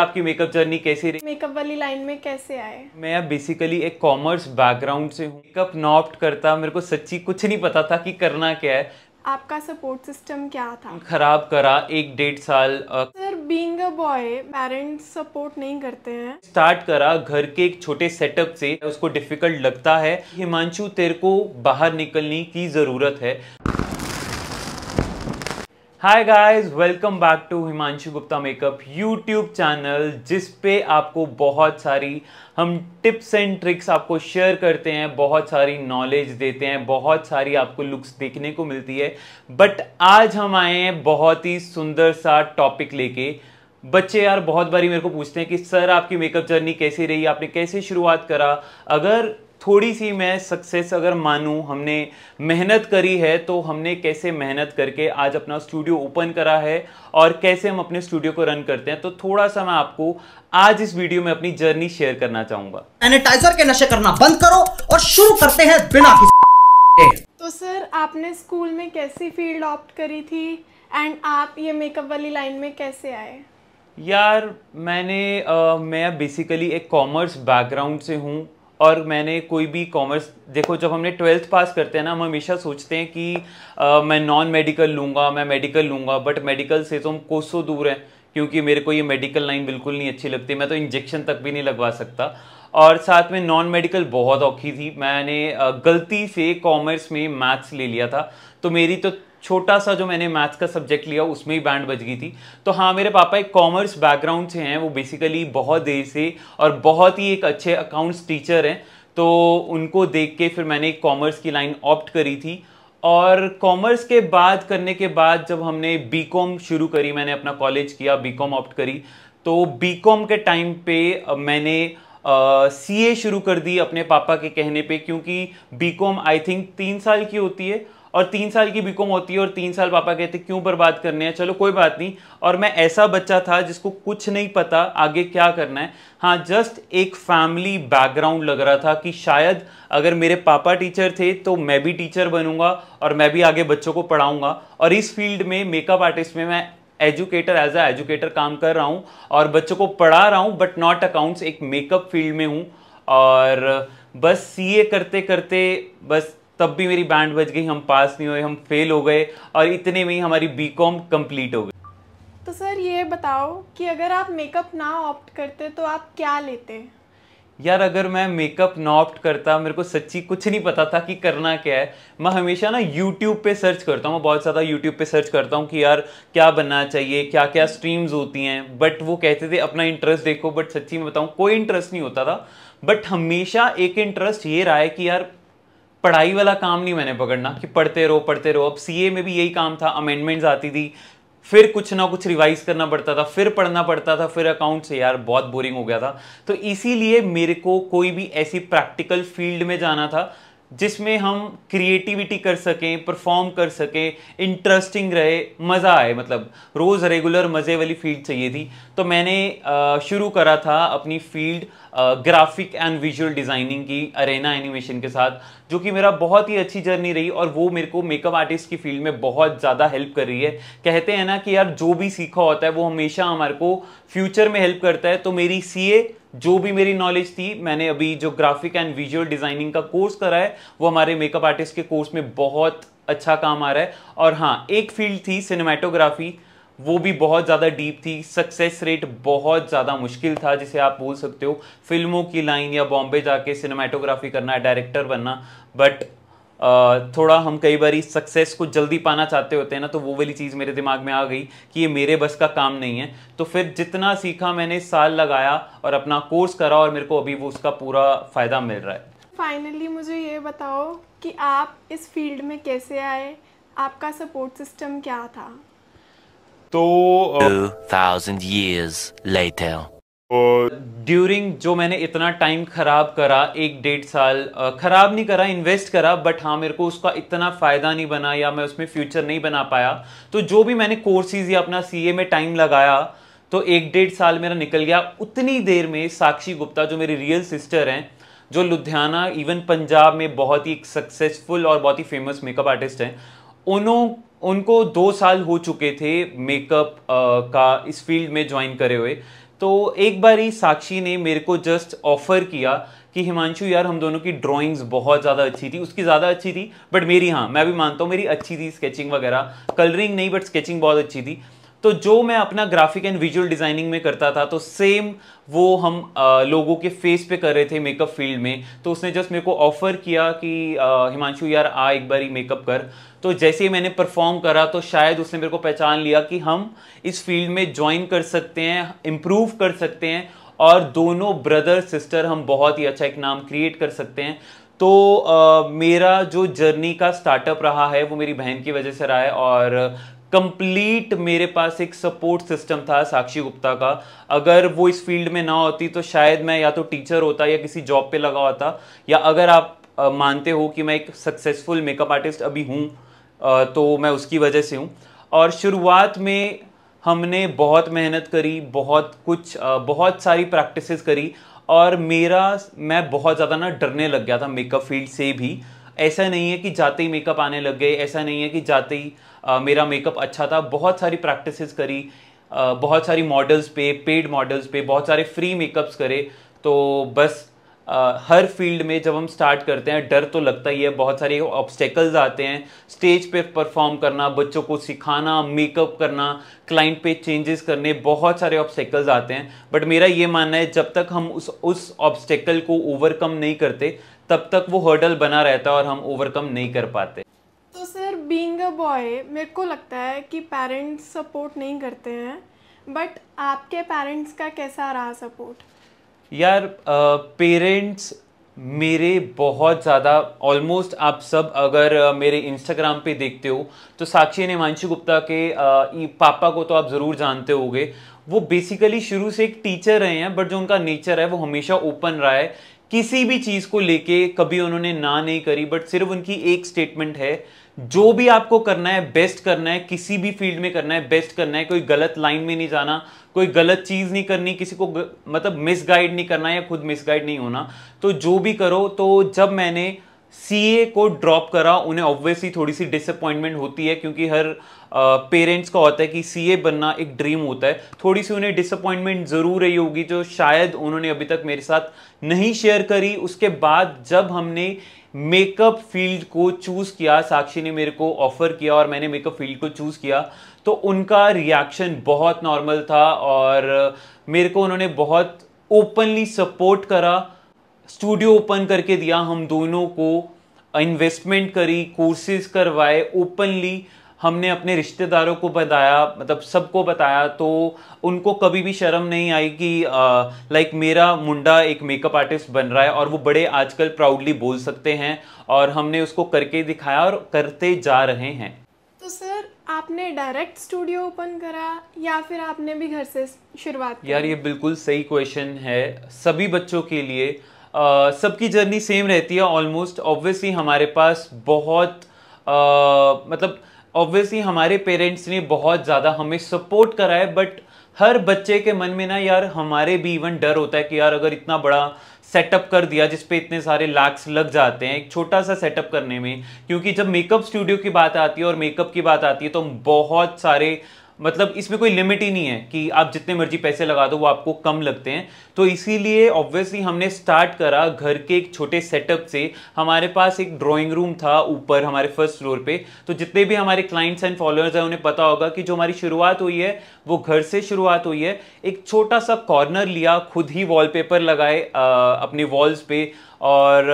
आपकी makeup journey कैसी रही मेकअप वाली लाइन में कैसे आए मैं अब बेसिकली एक कॉमर्स बैकग्राउंड से हूँ मेकअप नॉप्ट करता मेरे को सच्ची कुछ नहीं पता था कि करना क्या है आपका सपोर्ट सिस्टम क्या था खराब करा एक डेढ़ साल sir being a boy parents support नहीं करते हैं स्टार्ट करा घर के एक छोटे सेटअप से उसको डिफिकल्ट लगता है हिमांशु तेरे को बाहर निकलने की ज़रूरत है hi guys welcome back to Himanshu Gupta makeup YouTube channel जिस पे आपको बहुत सारी हम टिप्स एंड ट्रिक्स आपको शेयर करते हैं बहुत सारी नॉलेज देते हैं बहुत सारी आपको लुक्स देखने को मिलती है बट आज हम आए हैं बहुत ही सुंदर सा टॉपिक लेके बच्चे यार बहुत बारी मेरे को पूछते हैं कि सर आपकी मेकअप जर्नी कैसी रही आपने कैसे शुरुआत करा अगर थोड़ी सी मैं सक्सेस अगर मानूं हमने मेहनत करी है तो हमने कैसे मेहनत करके आज अपना स्टूडियो ओपन करा है और कैसे हम अपने स्टूडियो को रन करते हैं तो थोड़ा सा मैं आपको आज इस वीडियो में अपनी जर्नी शेयर करना चाहूंगा सैनिटाइजर के नशे करना बंद करो और शुरू करते हैं बिना किसी तो सर आपने स्कूल में कैसी फील्ड ऑप्ट करी थी एंड आप ये मेकअप वाली लाइन में कैसे आए यार मैंने आ, मैं बेसिकली एक कॉमर्स बैकग्राउंड से हूँ और मैंने कोई भी कॉमर्स देखो जब हमने ट्वेल्थ पास करते हैं ना हम हमेशा सोचते हैं कि आ, मैं नॉन मेडिकल लूँगा मैं मेडिकल लूँगा बट मेडिकल से तो हम कोसों दूर हैं क्योंकि मेरे को ये मेडिकल लाइन बिल्कुल नहीं अच्छी लगती मैं तो इंजेक्शन तक भी नहीं लगवा सकता और साथ में नॉन मेडिकल बहुत औखी थी मैंने गलती से कॉमर्स में मैथ्स ले लिया था तो मेरी तो छोटा सा जो मैंने मैथ्स का सब्जेक्ट लिया उसमें ही बैंड बज गई थी तो हाँ मेरे पापा एक कॉमर्स बैकग्राउंड से हैं वो बेसिकली बहुत देर से और बहुत ही एक अच्छे अकाउंट्स टीचर हैं तो उनको देख के फिर मैंने कॉमर्स की लाइन ऑप्ट करी थी और कॉमर्स के बाद करने के बाद जब हमने बी शुरू करी मैंने अपना कॉलेज किया बी ऑप्ट करी तो बी के टाइम पे मैंने सी uh, ए शुरू कर दी अपने पापा के कहने पे क्योंकि कॉम आई थिंक तीन साल की होती है और तीन साल की बीकॉम होती है और तीन साल पापा कहते क्यों बर्बाद करने हैं चलो कोई बात नहीं और मैं ऐसा बच्चा था जिसको कुछ नहीं पता आगे क्या करना है हाँ जस्ट एक फैमिली बैकग्राउंड लग रहा था कि शायद अगर मेरे पापा टीचर थे तो मैं भी टीचर बनूंगा और मैं भी आगे बच्चों को पढ़ाऊंगा और इस फील्ड में मेकअप आर्टिस्ट में मैं एजुकेटर एज अ एजुकेटर काम कर रहा हूँ और बच्चों को पढ़ा रहा हूँ बट नॉट अकाउंट्स एक मेकअप फील्ड में हूँ और बस सीए करते करते बस तब भी मेरी बैंड बज गई हम पास नहीं हुए हम फेल हो गए और इतने में ही हमारी बी कॉम कम्प्लीट हो गई तो सर ये बताओ कि अगर आप मेकअप ना ऑप्ट करते तो आप क्या लेते यार अगर मैं मेकअप ना ऑप्ट करता मेरे को सच्ची कुछ नहीं पता था कि करना क्या है मैं हमेशा ना यूट्यूब पे सर्च करता हूँ मैं बहुत ज़्यादा यूट्यूब पे सर्च करता हूँ कि यार क्या बनना चाहिए क्या क्या स्ट्रीम्स होती हैं बट वो कहते थे अपना इंटरेस्ट देखो बट सच्ची में बताऊँ कोई इंटरेस्ट नहीं होता था बट हमेशा एक इंटरेस्ट ये रहा है कि यार पढ़ाई वाला काम नहीं मैंने पकड़ना कि पढ़ते रहो पढ़ते रहो अब सीए में भी यही काम था अमेंडमेंट्स आती थी फिर कुछ ना कुछ रिवाइज करना पड़ता था फिर पढ़ना पड़ता था फिर अकाउंट से यार बहुत बोरिंग हो गया था तो इसीलिए मेरे को कोई भी ऐसी प्रैक्टिकल फील्ड में जाना था जिसमें हम क्रिएटिविटी कर सकें परफॉर्म कर सकें इंटरेस्टिंग रहे मज़ा आए मतलब रोज़ रेगुलर मज़े वाली फील्ड चाहिए थी तो मैंने शुरू करा था अपनी field graphic and visual designing की अरेना एनिमेशन के साथ जो कि मेरा बहुत ही अच्छी जर्नी रही और वो मेरे को मेकअप आर्टिस्ट की फील्ड में बहुत ज़्यादा हेल्प कर रही है कहते हैं ना कि यार जो भी सीखा होता है वो हमेशा हमारे को फ्यूचर में हेल्प करता है तो मेरी सी जो भी मेरी नॉलेज थी मैंने अभी जो ग्राफिक एंड विजुअल डिजाइनिंग का कोर्स करा है वो हमारे मेकअप आर्टिस्ट के कोर्स में बहुत अच्छा काम आ रहा है और हाँ एक फील्ड थी सिनेमाटोग्राफी वो भी बहुत ज़्यादा डीप थी सक्सेस रेट बहुत ज़्यादा मुश्किल था जिसे आप बोल सकते हो फिल्मों की लाइन या बॉम्बे जाके सिनेमाटोग्राफी करना डायरेक्टर बनना बट थोड़ा हम कई बार सक्सेस को जल्दी पाना चाहते होते हैं ना तो वो वाली चीज़ मेरे दिमाग में आ गई कि ये मेरे बस का काम नहीं है तो फिर जितना सीखा मैंने साल लगाया और अपना कोर्स करा और मेरे को अभी वो उसका पूरा फ़ायदा मिल रहा है फाइनली मुझे ये बताओ कि आप इस फील्ड में कैसे आए आपका सपोर्ट सिस्टम क्या था तो थाउजेंड ईयर्स लेटर ड्यूरिंग जो मैंने इतना टाइम खराब करा एक डेढ़ साल खराब नहीं करा इन्वेस्ट करा बट हाँ मेरे को उसका इतना फ़ायदा नहीं बना या मैं उसमें फ्यूचर नहीं बना पाया तो जो भी मैंने कोर्सेज या अपना सीए में टाइम लगाया तो एक डेढ़ साल मेरा निकल गया उतनी देर में साक्षी गुप्ता जो मेरी रियल सिस्टर हैं जो लुधियाना इवन पंजाब में बहुत ही सक्सेसफुल और बहुत ही फेमस मेकअप आर्टिस्ट हैं उन्हों उनको दो साल हो चुके थे मेकअप का इस फील्ड में ज्वाइन करे हुए तो एक बार ही साक्षी ने मेरे को जस्ट ऑफर किया कि हिमांशु यार हम दोनों की ड्राइंग्स बहुत ज़्यादा अच्छी थी उसकी ज़्यादा अच्छी थी बट मेरी हाँ मैं भी मानता हूँ मेरी अच्छी थी स्केचिंग वगैरह कलरिंग नहीं बट स्केचिंग बहुत अच्छी थी तो जो मैं अपना ग्राफिक एंड विजुअल डिजाइनिंग में करता था तो सेम वो हम आ, लोगों के फेस पे कर रहे थे मेकअप फील्ड में तो उसने जस्ट मेरे को ऑफर किया कि हिमांशु यार आ एक बार ही मेकअप कर तो जैसे ही मैंने परफॉर्म करा तो शायद उसने मेरे को पहचान लिया कि हम इस फील्ड में ज्वाइन कर सकते हैं इम्प्रूव कर सकते हैं और दोनों ब्रदर सिस्टर हम बहुत ही अच्छा एक नाम क्रिएट कर सकते हैं तो आ, मेरा जो जर्नी का स्टार्टअप रहा है वो मेरी बहन की वजह से रहा है और कंप्लीट मेरे पास एक सपोर्ट सिस्टम था साक्षी गुप्ता का अगर वो इस फील्ड में ना होती तो शायद मैं या तो टीचर होता या किसी जॉब पे लगा होता या अगर आप मानते हो कि मैं एक सक्सेसफुल मेकअप आर्टिस्ट अभी हूँ तो मैं उसकी वजह से हूँ और शुरुआत में हमने बहुत मेहनत करी बहुत कुछ बहुत सारी प्रैक्टिसेस करी और मेरा मैं बहुत ज़्यादा ना डरने लग गया था मेकअप फील्ड से भी ऐसा नहीं है कि जाते ही मेकअप आने लग गए ऐसा नहीं है कि जाते ही मेरा मेकअप अच्छा था बहुत सारी प्रैक्टिसेस करी बहुत सारी मॉडल्स पे पेड मॉडल्स पे बहुत सारे फ्री मेकअप्स करे तो बस Uh, हर फील्ड में जब हम स्टार्ट करते हैं डर तो लगता ही है बहुत सारे ऑब्स्टेकल्स आते हैं स्टेज पे परफॉर्म करना बच्चों को सिखाना मेकअप करना क्लाइंट पे चेंजेस करने बहुत सारे ऑब्स्टेकल्स आते हैं बट मेरा ये मानना है जब तक हम उस उस ऑब्स्टेकल को ओवरकम नहीं करते तब तक वो हर्डल बना रहता है और हम ओवरकम नहीं कर पाते बींग अ बॉय मेरे को लगता है कि पेरेंट्स सपोर्ट नहीं करते हैं बट आपके पेरेंट्स का कैसा रहा सपोर्ट यार पेरेंट्स uh, मेरे बहुत ज़्यादा ऑलमोस्ट आप सब अगर uh, मेरे इंस्टाग्राम पे देखते हो तो साक्षी ने मानशी गुप्ता के uh, पापा को तो आप ज़रूर जानते होंगे वो बेसिकली शुरू से एक टीचर रहे हैं बट जो उनका नेचर है वो हमेशा ओपन रहा है किसी भी चीज़ को लेके कभी उन्होंने ना नहीं करी बट सिर्फ उनकी एक स्टेटमेंट है जो भी आपको करना है बेस्ट करना है किसी भी फील्ड में करना है बेस्ट करना है कोई गलत लाइन में नहीं जाना कोई गलत चीज़ नहीं करनी किसी को मतलब मिसगाइड नहीं करना या खुद मिसगाइड नहीं होना तो जो भी करो तो जब मैंने सी को ड्रॉप करा उन्हें ऑब्वियसली थोड़ी सी डिसअपॉइंटमेंट होती है क्योंकि हर पेरेंट्स का होता है कि सी बनना एक ड्रीम होता है थोड़ी सी उन्हें डिसअपॉइंटमेंट ज़रूर रही होगी जो शायद उन्होंने अभी तक मेरे साथ नहीं शेयर करी उसके बाद जब हमने मेकअप फील्ड को चूज़ किया साक्षी ने मेरे को ऑफ़र किया और मैंने मेकअप फील्ड को चूज़ किया तो उनका रिएक्शन बहुत नॉर्मल था और मेरे को उन्होंने बहुत ओपनली सपोर्ट करा स्टूडियो ओपन करके दिया हम दोनों को इन्वेस्टमेंट करी कोर्सेज करवाए ओपनली हमने अपने रिश्तेदारों को बताया मतलब सबको बताया तो उनको कभी भी शर्म नहीं आई कि लाइक मेरा मुंडा एक मेकअप आर्टिस्ट बन रहा है और वो बड़े आजकल प्राउडली बोल सकते हैं और हमने उसको करके दिखाया और करते जा रहे हैं तो सर आपने डायरेक्ट स्टूडियो ओपन करा या फिर आपने भी घर से शुरुआत यार ये बिल्कुल सही क्वेश्चन है सभी बच्चों के लिए सबकी जर्नी सेम रहती है ऑलमोस्ट ऑब्वियसली हमारे पास बहुत आ, मतलब ऑब्वियसली हमारे पेरेंट्स ने बहुत ज़्यादा हमें सपोर्ट करा है बट हर बच्चे के मन में ना यार हमारे भी इवन डर होता है कि यार अगर इतना बड़ा सेटअप कर दिया जिसपे इतने सारे लैक्स लग जाते हैं एक छोटा सा सेटअप करने में क्योंकि जब मेकअप स्टूडियो की बात आती है और मेकअप की बात आती है तो हम बहुत सारे मतलब इसमें कोई लिमिट ही नहीं है कि आप जितने मर्जी पैसे लगा दो वो आपको कम लगते हैं तो इसीलिए ऑब्वियसली हमने स्टार्ट करा घर के एक छोटे सेटअप से हमारे पास एक ड्राइंग रूम था ऊपर हमारे फर्स्ट फ्लोर पे तो जितने भी हमारे क्लाइंट्स एंड फॉलोअर्स हैं उन्हें पता होगा कि जो हमारी शुरुआत हुई है वो घर से शुरुआत हुई है एक छोटा सा कॉर्नर लिया खुद ही वॉलपेपर लगाए अपने वॉल्स पे और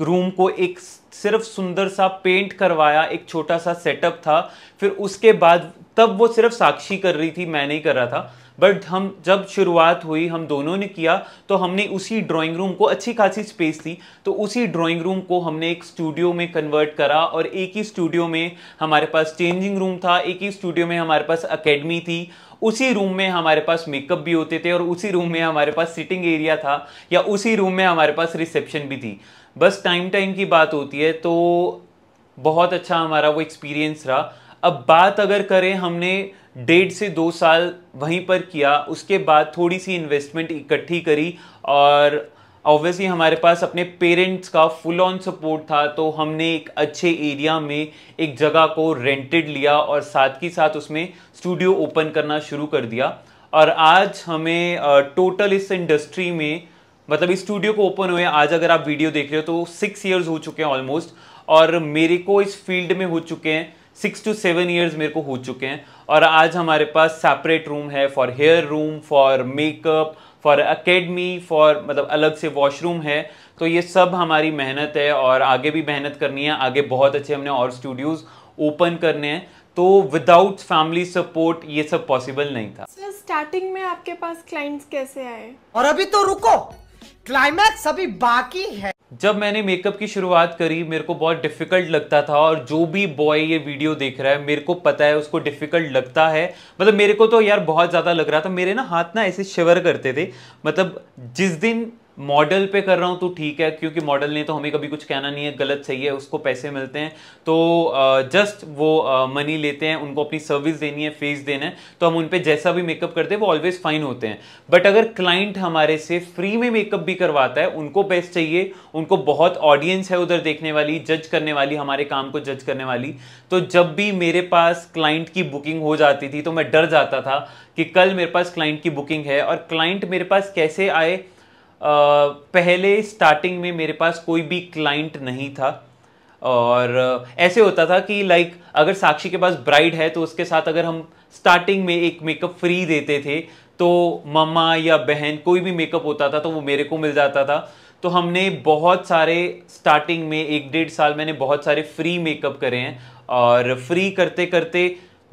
रूम को एक सिर्फ सुंदर सा पेंट करवाया एक छोटा सा सेटअप था फिर उसके बाद तब वो सिर्फ साक्षी कर रही थी मैं नहीं कर रहा था बट हम जब शुरुआत हुई हम दोनों ने किया तो हमने उसी ड्राइंग रूम को अच्छी खासी स्पेस थी तो उसी ड्राइंग रूम को हमने एक स्टूडियो में कन्वर्ट करा और एक ही स्टूडियो में हमारे पास चेंजिंग रूम था एक ही स्टूडियो में हमारे पास अकेडमी थी उसी रूम में हमारे पास मेकअप भी होते थे और उसी रूम में हमारे पास सिटिंग एरिया था या उसी रूम में हमारे पास रिसेप्शन भी थी बस टाइम टाइम की बात होती है तो बहुत अच्छा हमारा वो एक्सपीरियंस रहा अब बात अगर करें हमने डेढ़ से दो साल वहीं पर किया उसके बाद थोड़ी सी इन्वेस्टमेंट इकट्ठी करी और ऑब्वियसली हमारे पास अपने पेरेंट्स का फुल ऑन सपोर्ट था तो हमने एक अच्छे एरिया में एक जगह को रेंटेड लिया और साथ ही साथ उसमें स्टूडियो ओपन करना शुरू कर दिया और आज हमें टोटल इस इंडस्ट्री में मतलब इस स्टूडियो को ओपन हुए आज अगर आप वीडियो देख रहे हो तो सिक्स ईयर्स हो चुके हैं ऑलमोस्ट और मेरे को इस फील्ड में हो चुके हैं सिक्स टू सेवन ईयर्स मेरे को हो चुके हैं और आज हमारे पास सेपरेट रूम है for hair room for makeup for academy for मतलब अलग से वॉशरूम है तो ये सब हमारी मेहनत है और आगे भी मेहनत करनी है आगे बहुत अच्छे हमने और स्टूडियोज़ ओपन करने हैं तो विदाउट फैमिली सपोर्ट ये सब पॉसिबल नहीं था सर स्टार्टिंग में आपके पास क्लाइंट्स कैसे आए और अभी तो रुको क्लाइमैक्स अभी बाकी है जब मैंने मेकअप की शुरुआत करी मेरे को बहुत डिफिकल्ट लगता था और जो भी बॉय ये वीडियो देख रहा है मेरे को पता है उसको डिफिकल्ट लगता है मतलब मेरे को तो यार बहुत ज़्यादा लग रहा था मेरे ना हाथ ना ऐसे शिवर करते थे मतलब जिस दिन मॉडल पे कर रहा हूँ तो ठीक है क्योंकि मॉडल ने तो हमें कभी कुछ कहना नहीं है गलत सही है उसको पैसे मिलते हैं तो जस्ट वो मनी लेते हैं उनको अपनी सर्विस देनी है फेस देना है तो हम उन पर जैसा भी मेकअप करते हैं वो ऑलवेज फाइन होते हैं बट अगर क्लाइंट हमारे से फ्री में मेकअप भी करवाता है उनको बेस्ट चाहिए उनको बहुत ऑडियंस है उधर देखने वाली जज करने वाली हमारे काम को जज करने वाली तो जब भी मेरे पास क्लाइंट की बुकिंग हो जाती थी तो मैं डर जाता था कि कल मेरे पास क्लाइंट की बुकिंग है और क्लाइंट मेरे पास कैसे आए पहले स्टार्टिंग में मेरे पास कोई भी क्लाइंट नहीं था और ऐसे होता था कि लाइक अगर साक्षी के पास ब्राइड है तो उसके साथ अगर हम स्टार्टिंग में एक मेकअप फ्री देते थे तो ममा या बहन कोई भी मेकअप होता था तो वो मेरे को मिल जाता था तो हमने बहुत सारे स्टार्टिंग में एक डेढ़ साल मैंने बहुत सारे फ्री मेकअप करे हैं और फ्री करते करते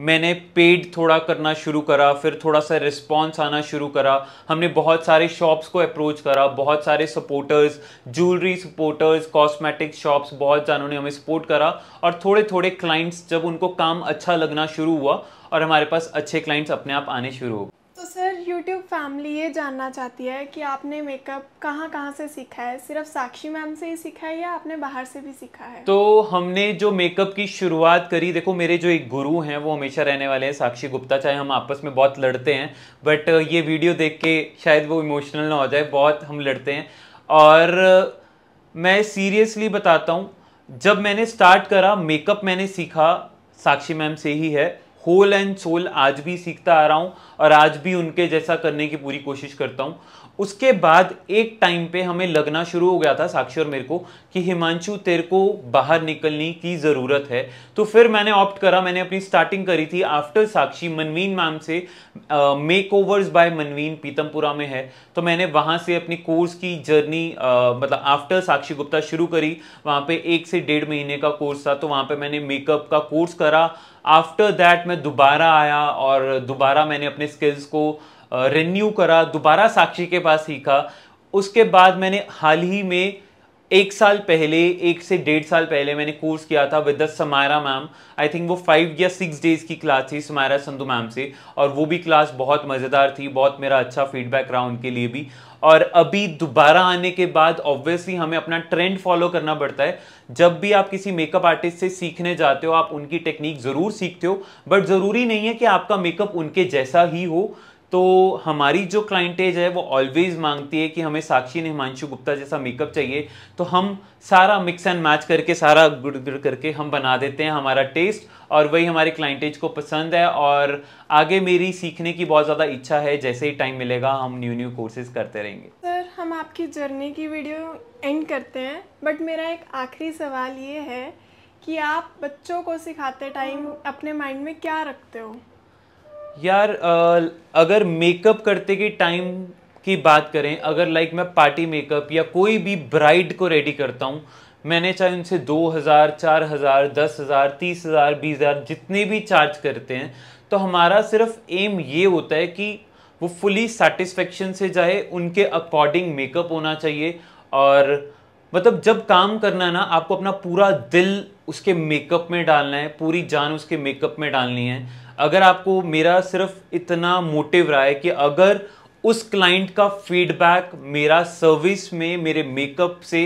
मैंने पेड थोड़ा करना शुरू करा फिर थोड़ा सा रिस्पॉन्स आना शुरू करा हमने बहुत सारे शॉप्स को अप्रोच करा बहुत सारे supporters jewellery supporters cosmetic shops बहुत जानों ने हमें सपोर्ट करा और थोड़े थोड़े क्लाइंट्स जब उनको काम अच्छा लगना शुरू हुआ और हमारे पास अच्छे क्लाइंट्स अपने आप आने शुरू हो यूट्यूब फैमिली ये जानना चाहती है कि आपने मेकअप कहाँ कहाँ से सीखा है सिर्फ साक्षी मैम से ही सीखा है या आपने बाहर से भी सीखा है तो हमने जो मेकअप की शुरुआत करी देखो मेरे जो एक गुरु हैं वो हमेशा रहने वाले हैं साक्षी गुप्ता चाहे हम आपस में बहुत लड़ते हैं बट ये वीडियो देख के शायद वो इमोशनल ना हो जाए बहुत हम लड़ते हैं और मैं सीरियसली बताता हूँ जब मैंने स्टार्ट करा मेकअप मैंने सीखा साक्षी मैम से ही है होल एंड सोल आज भी सीखता आ रहा हूँ और आज भी उनके जैसा करने की पूरी कोशिश करता हूँ उसके बाद एक टाइम पे हमें लगना शुरू हो गया था साक्षी और मेरे को कि हिमांशु तेरे को बाहर निकलने की ज़रूरत है तो फिर मैंने ऑप्ट करा मैंने अपनी स्टार्टिंग करी थी आफ्टर साक्षी मनवीन मैम से makeovers by Manveen Pitampura में है तो मैंने वहां से अपनी कोर्स की जर्नी मतलब आफ्टर साक्षी गुप्ता शुरू करी वहाँ पर एक से डेढ़ महीने का कोर्स था तो वहां पर मैंने मेकअप का कोर्स करा आफ्टर दैट मैं दोबारा आया और दोबारा मैंने अपने स्किल्स को रिन्यू करा दोबारा साक्षी के पास सीखा उसके बाद मैंने हाल ही में एक साल पहले एक से डेढ़ साल पहले मैंने कोर्स किया था with the Samaira ma'am I think वो फाइव या सिक्स डेज की क्लास थी समायरा संधु मैम से और वो भी क्लास बहुत मज़ेदार थी बहुत मेरा अच्छा फीडबैक रहा उनके लिए भी और अभी दोबारा आने के बाद ऑब्वियसली हमें अपना ट्रेंड फॉलो करना पड़ता है जब भी आप किसी मेकअप आर्टिस्ट से सीखने जाते हो आप उनकी टेक्निक ज़रूर सीखते हो बट ज़रूरी नहीं है कि आपका मेकअप उनके जैसा ही हो तो हमारी जो क्लाइंटेज है वो ऑलवेज मांगती है कि हमें साक्षी ने हिमांशु गुप्ता जैसा मेकअप चाहिए तो हम सारा मिक्स एंड मैच करके सारा गुड़ गुड़ करके हम बना देते हैं हमारा टेस्ट और वही हमारे क्लाइंटेज को पसंद है और आगे मेरी सीखने की बहुत ज़्यादा इच्छा है जैसे ही टाइम मिलेगा हम न्यू न्यू कोर्सेज करते रहेंगे सर हम आपकी जर्नी की वीडियो एंड करते हैं बट मेरा एक आखिरी सवाल ये है कि आप बच्चों को सिखाते टाइम हाँ। अपने माइंड में क्या रखते हो यार अगर मेकअप करते के टाइम की बात करें अगर लाइक मैं पार्टी मेकअप या कोई भी ब्राइड को रेडी करता हूँ मैंने चाहे उनसे दो हज़ार चार हज़ार दस हज़ार तीस हज़ार बीस हज़ार जितने भी चार्ज करते हैं तो हमारा सिर्फ एम ये होता है कि वो फुली सेटिस्फेक्शन से जाए उनके अकॉर्डिंग मेकअप होना चाहिए और मतलब जब काम करना है ना आपको अपना पूरा दिल उसके मेकअप में डालना है पूरी जान उसके मेकअप में डालनी है अगर आपको मेरा सिर्फ इतना मोटिव रहा है कि अगर उस क्लाइंट का फीडबैक मेरा सर्विस में मेरे मेकअप से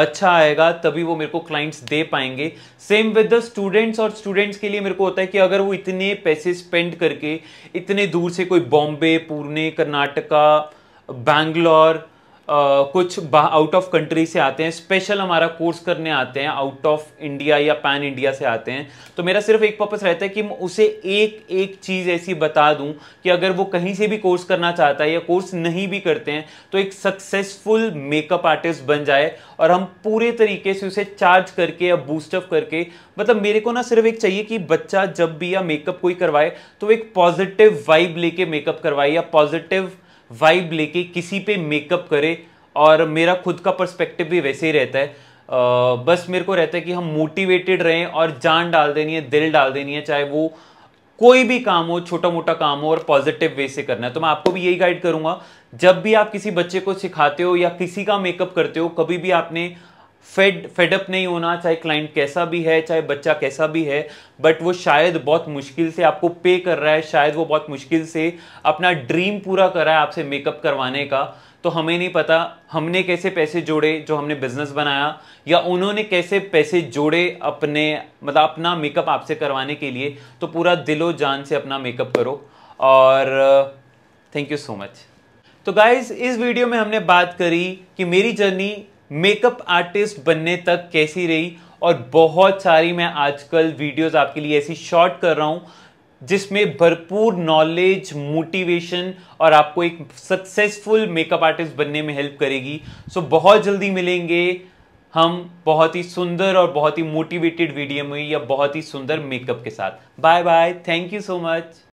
अच्छा आएगा तभी वो मेरे को क्लाइंट्स दे पाएंगे सेम विद द स्टूडेंट्स और स्टूडेंट्स के लिए मेरे को होता है कि अगर वो इतने पैसे स्पेंड करके इतने दूर से कोई बॉम्बे पुणे कर्नाटका बैंगलोर कुछ आउट ऑफ कंट्री से आते हैं स्पेशल हमारा कोर्स करने आते हैं आउट ऑफ इंडिया या पैन इंडिया से आते हैं तो मेरा सिर्फ एक पर्पस रहता है कि मैं उसे एक एक चीज़ ऐसी बता दूं कि अगर वो कहीं से भी कोर्स करना चाहता है या कोर्स नहीं भी करते हैं तो एक सक्सेसफुल मेकअप आर्टिस्ट बन जाए और हम पूरे तरीके से उसे चार्ज करके या बूस्टअप करके मतलब मेरे को ना सिर्फ एक चाहिए कि बच्चा जब भी या मेकअप कोई करवाए तो एक पॉजिटिव वाइब लेके मेकअप करवाए या पॉजिटिव वाइब लेके किसी पे मेकअप करे और मेरा खुद का पर्सपेक्टिव भी वैसे ही रहता है आ, बस मेरे को रहता है कि हम मोटिवेटेड रहें और जान डाल देनी है दिल डाल देनी है चाहे वो कोई भी काम हो छोटा मोटा काम हो और पॉजिटिव वे से करना है तो मैं आपको भी यही गाइड करूंगा जब भी आप किसी बच्चे को सिखाते हो या किसी का मेकअप करते हो कभी भी आपने फेड फेडअप नहीं होना चाहे क्लाइंट कैसा भी है चाहे बच्चा कैसा भी है बट वो शायद बहुत मुश्किल से आपको पे कर रहा है शायद वो बहुत मुश्किल से अपना ड्रीम पूरा कर रहा है आपसे मेकअप करवाने का तो हमें नहीं पता हमने कैसे पैसे जोड़े जो हमने बिजनेस बनाया या उन्होंने कैसे पैसे जोड़े अपने मतलब अपना मेकअप आपसे करवाने के लिए तो पूरा दिलो जान से अपना मेकअप करो और थैंक यू सो मच तो गाइज इस वीडियो में हमने बात करी कि मेरी जर्नी मेकअप आर्टिस्ट बनने तक कैसी रही और बहुत सारी मैं आजकल वीडियोस आपके लिए ऐसी शॉर्ट कर रहा हूँ जिसमें भरपूर नॉलेज मोटिवेशन और आपको एक सक्सेसफुल मेकअप आर्टिस्ट बनने में हेल्प करेगी सो so, बहुत जल्दी मिलेंगे हम बहुत ही सुंदर और बहुत ही मोटिवेटेड वीडियो में या बहुत ही सुंदर मेकअप के साथ bye bye thank you so much